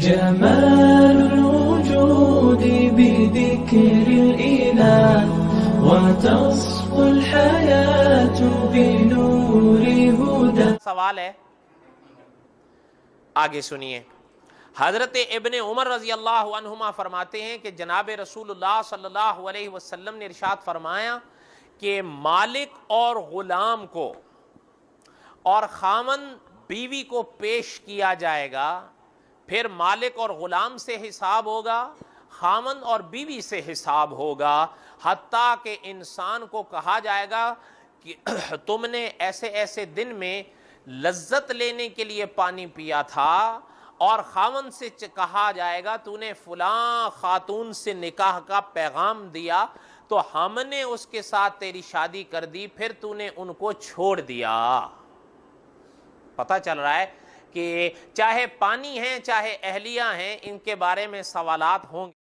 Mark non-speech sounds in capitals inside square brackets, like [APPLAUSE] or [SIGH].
सवाल है आगे सुनिए हज़रत इबन उमर रजी अल्लाह फरमाते हैं कि जनाब रसूल सल्लल्लाहु ने इरशाद फरमाया कि मालिक और ग़ुलाम को और खामन बीवी को पेश किया जाएगा फिर मालिक और ग़ुलाम से हिसाब होगा खामन और बीवी से हिसाब होगा हती के इंसान को कहा जाएगा कि [CLEARS THROAT] तुमने ऐसे ऐसे दिन में लज्जत लेने के लिए पानी पिया था और खामन से कहा जाएगा तूने फुला खातून से निकाह का पैगाम दिया तो हमने उसके साथ तेरी शादी कर दी फिर तूने उनको छोड़ दिया पता चल रहा है कि चाहे पानी हैं चाहे अहलिया हैं इनके बारे में सवालात होंगे